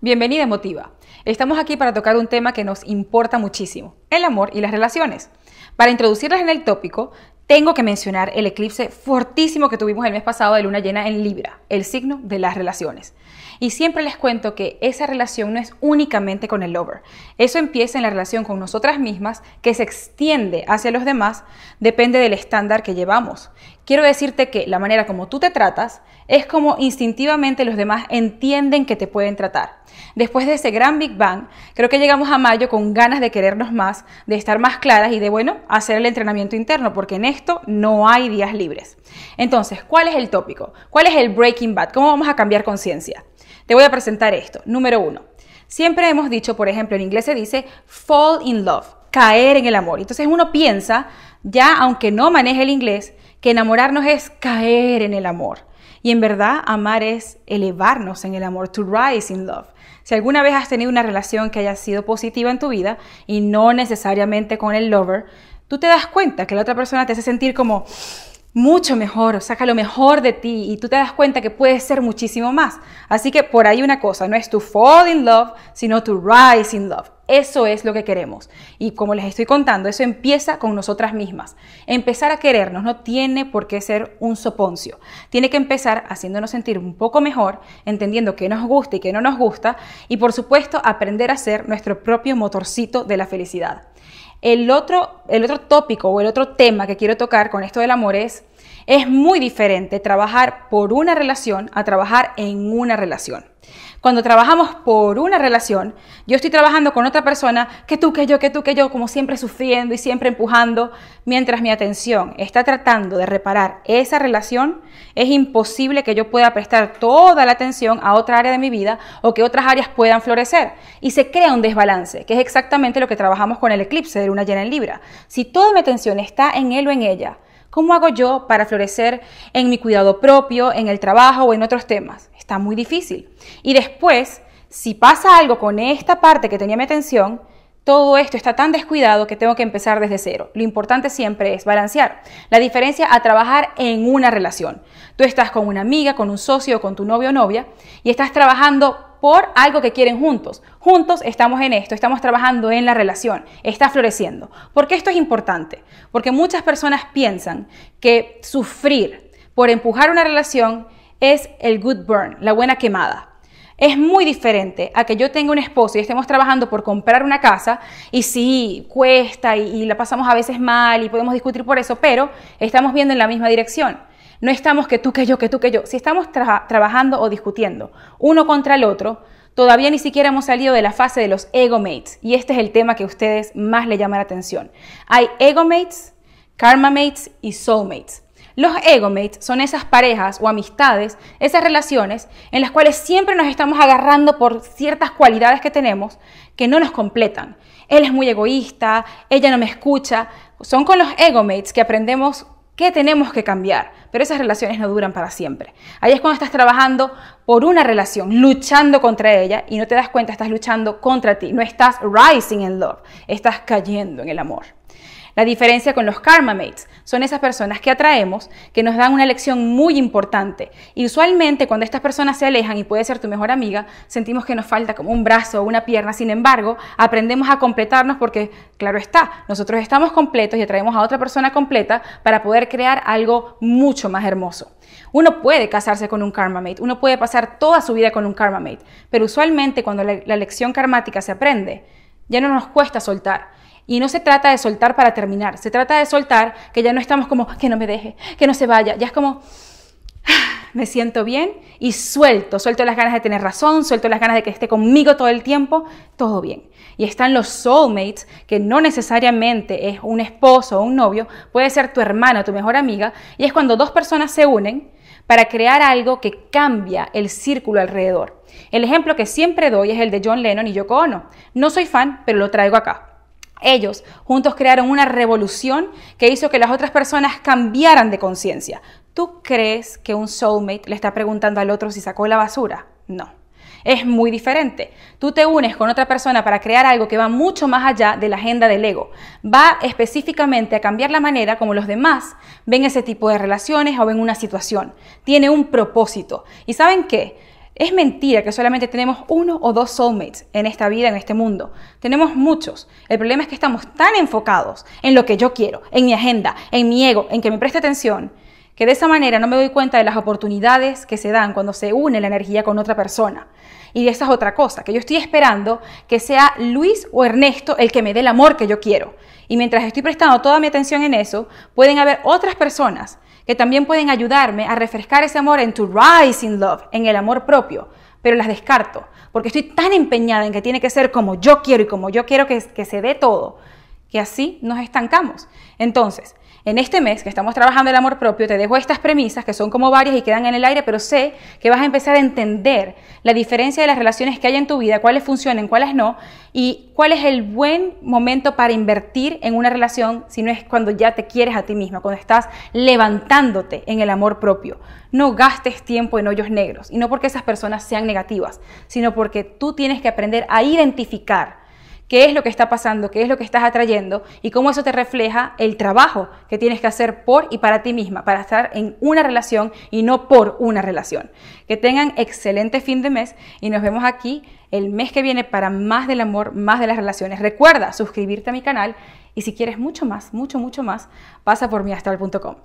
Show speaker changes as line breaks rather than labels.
Bienvenida Emotiva. Estamos aquí para tocar un tema que nos importa muchísimo, el amor y las relaciones. Para introducirlas en el tópico, tengo que mencionar el eclipse fortísimo que tuvimos el mes pasado de luna llena en Libra, el signo de las relaciones. Y siempre les cuento que esa relación no es únicamente con el lover. Eso empieza en la relación con nosotras mismas, que se extiende hacia los demás, depende del estándar que llevamos. Quiero decirte que la manera como tú te tratas es como instintivamente los demás entienden que te pueden tratar. Después de ese gran Big Bang, creo que llegamos a mayo con ganas de querernos más, de estar más claras y de, bueno, hacer el entrenamiento interno, porque en esto no hay días libres. Entonces, ¿cuál es el tópico? ¿Cuál es el Breaking Bad? ¿Cómo vamos a cambiar conciencia? Te voy a presentar esto. Número uno. Siempre hemos dicho, por ejemplo, en inglés se dice fall in love, caer en el amor. Entonces uno piensa, ya aunque no maneje el inglés, que enamorarnos es caer en el amor. Y en verdad, amar es elevarnos en el amor, to rise in love. Si alguna vez has tenido una relación que haya sido positiva en tu vida y no necesariamente con el lover, tú te das cuenta que la otra persona te hace sentir como mucho mejor, saca lo mejor de ti y tú te das cuenta que puedes ser muchísimo más. Así que por ahí una cosa, no es to fall in love, sino to rise in love. Eso es lo que queremos. Y como les estoy contando, eso empieza con nosotras mismas. Empezar a querernos no tiene por qué ser un soponcio. Tiene que empezar haciéndonos sentir un poco mejor, entendiendo qué nos gusta y qué no nos gusta, y por supuesto aprender a ser nuestro propio motorcito de la felicidad. El otro, el otro tópico o el otro tema que quiero tocar con esto del amor es es muy diferente trabajar por una relación a trabajar en una relación. Cuando trabajamos por una relación, yo estoy trabajando con otra persona que tú, que yo, que tú, que yo, como siempre sufriendo y siempre empujando, mientras mi atención está tratando de reparar esa relación, es imposible que yo pueda prestar toda la atención a otra área de mi vida o que otras áreas puedan florecer. Y se crea un desbalance, que es exactamente lo que trabajamos con el eclipse de luna llena en Libra. Si toda mi atención está en él o en ella, ¿Cómo hago yo para florecer en mi cuidado propio, en el trabajo o en otros temas? Está muy difícil. Y después, si pasa algo con esta parte que tenía mi atención, todo esto está tan descuidado que tengo que empezar desde cero. Lo importante siempre es balancear. La diferencia a trabajar en una relación. Tú estás con una amiga, con un socio, con tu novio o novia y estás trabajando por algo que quieren juntos. Juntos estamos en esto, estamos trabajando en la relación, está floreciendo. ¿Por qué esto es importante? Porque muchas personas piensan que sufrir por empujar una relación es el good burn, la buena quemada. Es muy diferente a que yo tenga un esposo y estemos trabajando por comprar una casa y sí, cuesta y, la pasamos a veces mal y podemos discutir por eso, pero estamos viendo en la misma dirección. No estamos que tú, que yo, que tú, que yo. Si estamos trabajando o discutiendo uno contra el otro, todavía ni siquiera hemos salido de la fase de los ego mates. Y este es el tema que a ustedes más le llama la atención. Hay ego mates, karma mates y soul mates. Los mates son esas parejas o amistades, esas relaciones en las cuales siempre nos estamos agarrando por ciertas cualidades que tenemos que no nos completan. Él es muy egoísta, ella no me escucha. Son con los ego mates que aprendemos ¿Qué tenemos que cambiar? Pero esas relaciones no duran para siempre. Ahí es cuando estás trabajando por una relación, luchando contra ella y no te das cuenta, estás luchando contra ti. No estás rising in love, estás cayendo en el amor. La diferencia con los karma son esas personas que atraemos que nos dan una lección muy importante. Y usualmente cuando estas personas se alejan y puede ser tu mejor amiga, sentimos que nos falta como un brazo o una pierna. Sin embargo, aprendemos a completarnos porque, claro está, nosotros estamos completos y atraemos a otra persona completa para poder crear algo mucho más hermoso. Uno puede casarse con un karma uno puede pasar toda su vida con un karma pero usualmente cuando la, la lección karmática se aprende, ya no nos cuesta soltar. Y no se trata de soltar para terminar, se trata de soltar que ya no estamos como que no me deje, que no se vaya, ya es como ah, me siento bien y suelto, suelto las ganas de tener razón, suelto las ganas de que esté conmigo todo el tiempo, todo bien. Y están los soulmates, que no necesariamente es un esposo o un novio, puede ser tu hermana tu mejor amiga, y es cuando dos personas se unen para crear algo que cambia el círculo alrededor. El ejemplo que siempre doy es el de John Lennon y Yoko Ono. No soy fan, pero lo traigo acá ellos juntos crearon una revolución que hizo que las otras personas cambiaran de conciencia. ¿Tú crees que un soulmate le está preguntando al otro si sacó la basura? No. Es muy diferente. Tú te unes con otra persona para crear algo que va mucho más allá de la agenda del ego. Va específicamente a cambiar la manera como los demás ven ese tipo de relaciones o ven una situación. Tiene un propósito. ¿Y saben qué? Es mentira que solamente tenemos uno o dos soulmates en esta vida, en este mundo. Tenemos muchos. El problema es que estamos tan enfocados en lo que yo quiero, en mi agenda, en mi ego, en que me preste atención, que de esa manera no me doy cuenta de las oportunidades que se dan cuando se une la energía con otra persona. Y esa es otra cosa, que yo estoy esperando que sea Luis o Ernesto el que me dé el amor que yo quiero. Y mientras estoy prestando toda mi atención en eso, pueden haber otras personas que también pueden ayudarme a refrescar ese amor en To Rise in Love, en el amor propio, pero las descarto, porque estoy tan empeñada en que tiene que ser como yo quiero y como yo quiero que, que se dé todo, que así nos estancamos. Entonces, en este mes que estamos trabajando el amor propio, te dejo estas premisas que son como varias y quedan en el aire, pero sé que vas a empezar a entender la diferencia de las relaciones que hay en tu vida, cuáles funcionan, cuáles no, y cuál es el buen momento para invertir en una relación si no es cuando ya te quieres a ti misma, cuando estás levantándote en el amor propio. No gastes tiempo en hoyos negros, y no porque esas personas sean negativas, sino porque tú tienes que aprender a identificar qué es lo que está pasando, qué es lo que estás atrayendo y cómo eso te refleja el trabajo que tienes que hacer por y para ti misma, para estar en una relación y no por una relación. Que tengan excelente fin de mes y nos vemos aquí el mes que viene para más del amor, más de las relaciones. Recuerda suscribirte a mi canal y si quieres mucho más, mucho, mucho más, pasa por miastral.com.